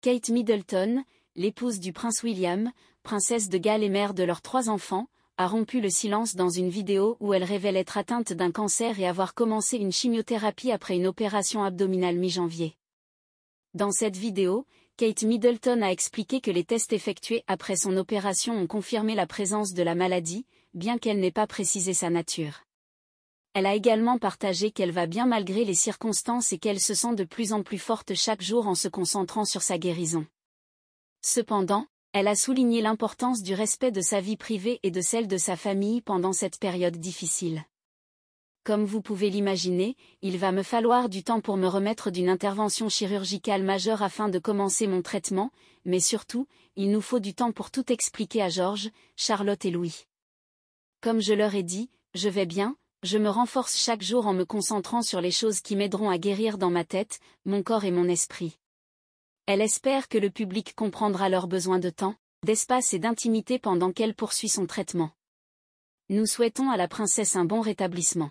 Kate Middleton, l'épouse du prince William, princesse de Galles et mère de leurs trois enfants, a rompu le silence dans une vidéo où elle révèle être atteinte d'un cancer et avoir commencé une chimiothérapie après une opération abdominale mi-janvier. Dans cette vidéo, Kate Middleton a expliqué que les tests effectués après son opération ont confirmé la présence de la maladie, bien qu'elle n'ait pas précisé sa nature. Elle a également partagé qu'elle va bien malgré les circonstances et qu'elle se sent de plus en plus forte chaque jour en se concentrant sur sa guérison. Cependant, elle a souligné l'importance du respect de sa vie privée et de celle de sa famille pendant cette période difficile. Comme vous pouvez l'imaginer, il va me falloir du temps pour me remettre d'une intervention chirurgicale majeure afin de commencer mon traitement, mais surtout, il nous faut du temps pour tout expliquer à Georges, Charlotte et Louis. Comme je leur ai dit, je vais bien, je me renforce chaque jour en me concentrant sur les choses qui m'aideront à guérir dans ma tête, mon corps et mon esprit. Elle espère que le public comprendra leurs besoins de temps, d'espace et d'intimité pendant qu'elle poursuit son traitement. Nous souhaitons à la princesse un bon rétablissement.